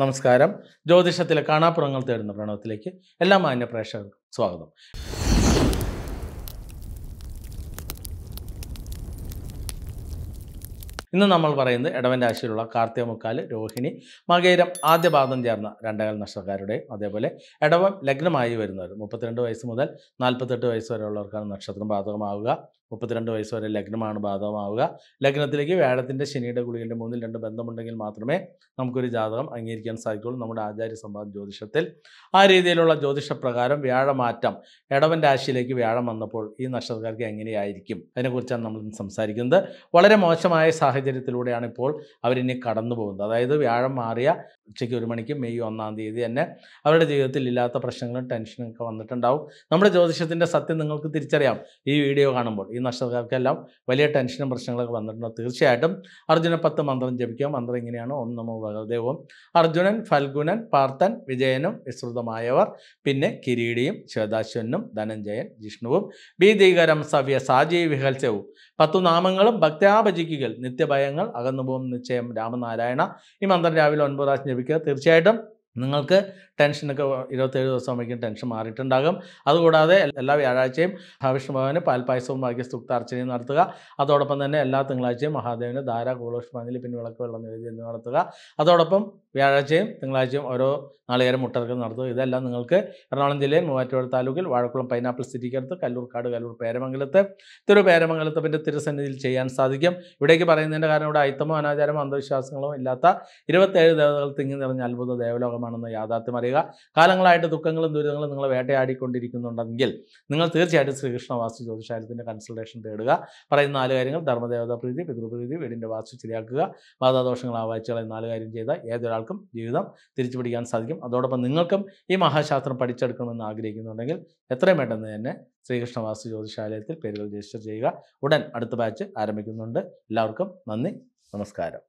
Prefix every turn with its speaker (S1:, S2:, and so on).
S1: നമസ്കാരം ജ്യോതിഷത്തിലെ കാണാപ്പുറങ്ങൾ തേടുന്ന പ്രണവത്തിലേക്ക് എല്ലാ മാന്യ പ്രേക്ഷകർക്കും സ്വാഗതം ഇന്ന് നമ്മൾ പറയുന്നത് ഇടവൻ രാശിയിലുള്ള കാർത്തിക മുക്കാൽ രോഹിണി മകേരം ആദ്യ പാദം ചേർന്ന രണ്ടകൽ നക്ഷത്രക്കാരുടെയും അതേപോലെ ഇടവം ലഗ്നമായി വരുന്നവർ മുപ്പത്തിരണ്ട് വയസ്സ് മുതൽ നാൽപ്പത്തെട്ട് വയസ്സ് വരെയുള്ളവർക്കാണ് നക്ഷത്രം ബാധകമാവുക മുപ്പത്തിരണ്ട് വയസ്സ് വരെ ലഗ്നമാണ് ബാധകമാവുക ലഗ്നത്തിലേക്ക് വ്യാഴത്തിൻ്റെ ശനിയുടെ ഗുളികളുടെ മൂന്നിൽ രണ്ട് ബന്ധമുണ്ടെങ്കിൽ മാത്രമേ നമുക്കൊരു ജാതകം അംഗീകരിക്കാൻ സാധിക്കുകയുള്ളൂ നമ്മുടെ ആചാര്യ സമ്പാദ ജ്യോതിഷത്തിൽ ആ രീതിയിലുള്ള ജ്യോതിഷപ്രകാരം വ്യാഴമാറ്റം ഇടവൻ രാശിയിലേക്ക് വ്യാഴം വന്നപ്പോൾ ഈ നക്ഷത്രക്കാർക്ക് എങ്ങനെയായിരിക്കും അതിനെക്കുറിച്ചാണ് നമ്മൾ സംസാരിക്കുന്നത് വളരെ മോശമായ സാഹചര്യം സാഹചര്യത്തിലൂടെയാണ് ഇപ്പോൾ അവരിനി കടന്നു പോകുന്നത് അതായത് വ്യാഴം മാറിയ ഉച്ചയ്ക്ക് ഒരു മണിക്ക് മെയ് ഒന്നാം തീയതി തന്നെ അവരുടെ ജീവിതത്തിൽ ഇല്ലാത്ത പ്രശ്നങ്ങളും ടെൻഷനും ഒക്കെ വന്നിട്ടുണ്ടാവും നമ്മുടെ ജ്യോതിഷത്തിൻ്റെ സത്യം നിങ്ങൾക്ക് തിരിച്ചറിയാം ഈ വീഡിയോ കാണുമ്പോൾ ഈ നക്ഷത്രക്കാർക്കെല്ലാം വലിയ ടെൻഷനും പ്രശ്നങ്ങളൊക്കെ വന്നിട്ടുണ്ടോ തീർച്ചയായിട്ടും അർജുന പത്ത് മന്ത്രം ജപിക്കുക മന്ത്രം ഇങ്ങനെയാണ് ഓം നമോ അർജുനൻ ഫൽഗുനൻ പാർത്ഥൻ വിജയനും വിസ്തൃതമായവർ പിന്നെ കിരീടിയും ശ്വേതാശ്വനും ധനഞ്ജയൻ ജിഷ്ണുവും ഭീതികരം സവ്യ സാജീവിഹൽസ്യവും പത്തു നാമങ്ങളും ഭക്താഭജിക്കുക നിത്യ ഭയങ്ങൾ അകന്നു പോകും നിശ്ചയം രാമനാരായണ ഈ മന്ത്രം രാവിലെ ഒൻപതാം പ്രാവശ്യം ജപിക്കുക തീർച്ചയായിട്ടും നിങ്ങൾക്ക് ടെൻഷനൊക്കെ ഇരുപത്തേഴ് ദിവസമാകുമ്പോഴേക്കും ടെൻഷൻ മാറിയിട്ടുണ്ടാകും അതുകൂടാതെ എല്ലാ വ്യാഴാഴ്ചയും മഹാവിഷ്ണു ഭഗവാന് പാൽപ്പായസവും ബാക്കി സ്തുക്ത അർച്ചനയും നടത്തുക അതോടൊപ്പം തന്നെ എല്ലാ തിങ്കളാഴ്ചയും മഹാദേവന് ധാര കൂളോഷ്മാനിൽ പിന്നെ വിളക്ക് വെള്ളം നിവേദ്യം നടത്തുക അതോടൊപ്പം വ്യാഴാഴ്ചയും തിങ്കളാഴ്ചയും ഓരോ നാളികേരം മുട്ടർക്കം നടത്തുക ഇതെല്ലാം നിങ്ങൾക്ക് എറണാകുളം ജില്ലയിൽ മൂവാറ്റുപുഴ താലൂക്കിൽ വാഴക്കുളം പൈനാപ്പിൾ സിറ്റിക്കടുത്ത് കല്ലൂർക്കാട് കല്ലൂർ പേരമംഗലത്ത് തിരു പേരമംഗലത്ത് പിന്നെ തിരുസന്നിധിയിൽ ചെയ്യാൻ സാധിക്കും ഇവിടേക്ക് പറയുന്നതിൻ്റെ കാരണം ഇവിടെ അയിത്തമോ അനാചാരമോ അന്ധവിശ്വാസങ്ങളോ ഇല്ലാത്ത ഇരുപത്തേഴ് ദേവതകൾ തിങ്ങി നിറഞ്ഞ അത്ഭുത ദേവലോകമാണ് മാത്രമാണെന്ന് യാഥാർത്ഥ്യം അറിയുക കാലങ്ങളായിട്ട് ദുഃഖങ്ങളും ദുരിതങ്ങളും നിങ്ങൾ വേട്ടയാടിക്കൊണ്ടിരിക്കുന്നുണ്ടെങ്കിൽ നിങ്ങൾ തീർച്ചയായിട്ടും ശ്രീകൃഷ്ണ വാസ്തു ജ്യോതിശാലത്തിൻ്റെ കൺസൾട്ടേഷൻ തേടുക പറയുന്ന നാല് കാര്യങ്ങൾ ധർമ്മദേവതാ പ്രീതി പിതൃപ്രീതി വീടിൻ്റെ വാസ്തു ശരിയാക്കുക വാദാദോഷങ്ങൾ ആവാഴ്ചകൾ നാല് കാര്യം ചെയ്താൽ ഏതൊരാൾക്കും ജീവിതം തിരിച്ചു പിടിക്കാൻ സാധിക്കും അതോടൊപ്പം നിങ്ങൾക്കും ഈ മഹാശാസ്ത്രം പഠിച്ചെടുക്കണമെന്ന് ആഗ്രഹിക്കുന്നുണ്ടെങ്കിൽ എത്രയും പെട്ടെന്ന് തന്നെ ശ്രീകൃഷ്ണ വാസ്തു ജ്യോതിഷാലയത്തിൽ പേരുകൾ രജിസ്റ്റർ ചെയ്യുക ഉടൻ അടുത്ത ബാച്ച് ആരംഭിക്കുന്നുണ്ട് എല്ലാവർക്കും നന്ദി നമസ്കാരം